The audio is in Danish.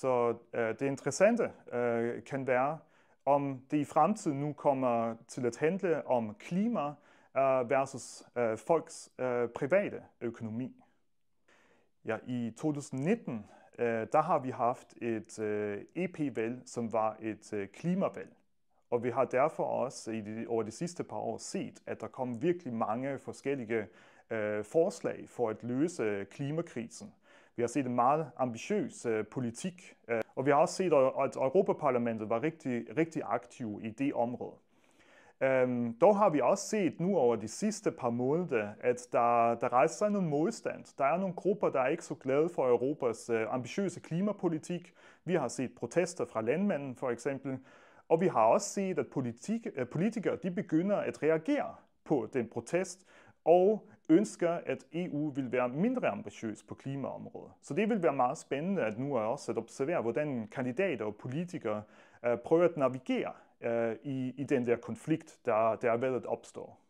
Så øh, det interessante øh, kan være, om det i fremtiden nu kommer til at handle om klima øh, versus øh, folks øh, private økonomi. Ja, I 2019 øh, der har vi haft et øh, EP-valg, som var et øh, klimavalg. Og vi har derfor også i de, over de sidste par år set, at der kom virkelig mange forskellige øh, forslag for at løse øh, klimakrisen. Vi har set en meget ambitiøs øh, politik, øh, og vi har også set, at Europaparlamentet var rigtig, rigtig aktiv i det område. Øhm, dog har vi også set nu over de sidste par måneder, at der, der rejser sig nogle modstand. Der er nogle grupper, der er ikke så glade for Europas øh, ambitiøse klimapolitik. Vi har set protester fra landmanden for eksempel, og vi har også set, at politik, øh, politikere de begynder at reagere på den protest og ønsker, at EU vil være mindre ambitiøs på klimaområdet. Så det vil være meget spændende at nu også at observere, hvordan kandidater og politikere øh, prøver at navigere øh, i, i den der konflikt, der, der er ved at opstå.